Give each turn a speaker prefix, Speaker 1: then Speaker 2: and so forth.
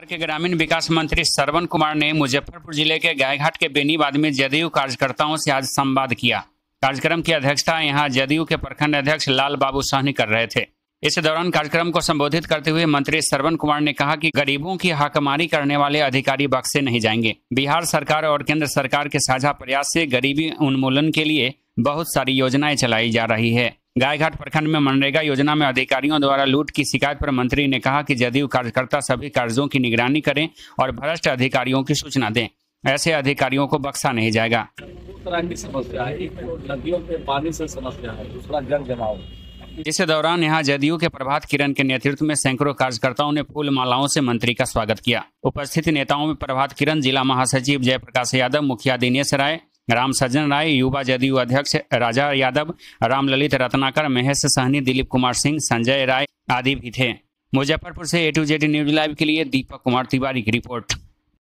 Speaker 1: बिहार के ग्रामीण विकास मंत्री श्रवण कुमार ने मुजफ्फरपुर जिले के गायघाट के बेनीबाद में जदयू कार्यकर्ताओं से आज संवाद किया कार्यक्रम की अध्यक्षता यहां जदयू के प्रखंड अध्यक्ष लाल बाबू सहनी कर रहे थे इस दौरान कार्यक्रम को संबोधित करते हुए मंत्री श्रवण कुमार ने कहा कि गरीबों की हाकमारी करने वाले अधिकारी बक्से नहीं जाएंगे बिहार सरकार और केंद्र सरकार के साझा प्रयास से गरीबी उन्मूलन के लिए बहुत सारी योजनाएं चलाई जा रही है गायघाट प्रखंड में मनरेगा योजना में अधिकारियों द्वारा लूट की शिकायत पर मंत्री ने कहा कि जदयू कार्यकर्ता सभी कार्यों की निगरानी करें और भ्रष्ट अधिकारियों की सूचना दें ऐसे अधिकारियों को बख्शा नहीं जाएगा
Speaker 2: तरह की समस्या है एक नदियों के पानी से समस्या है दूसरा जल जमाव
Speaker 1: इस दौरान यहां जदयू के प्रभात किरण के नेतृत्व में सैकड़ों कार्यकर्ताओं ने फूल मालाओं से मंत्री का स्वागत किया उपस्थित नेताओं में प्रभात किरण जिला महासचिव जयप्रकाश यादव मुखिया दिनेश राय राम सज्जन राय युवा जदयू अध्यक्ष राजा यादव रामललित रत्नाकर महेश सहनी दिलीप कुमार सिंह संजय राय आदि भी थे मुजफ्फरपुर से A to Z news live के लिए दीपक कुमार तिवारी की रिपोर्ट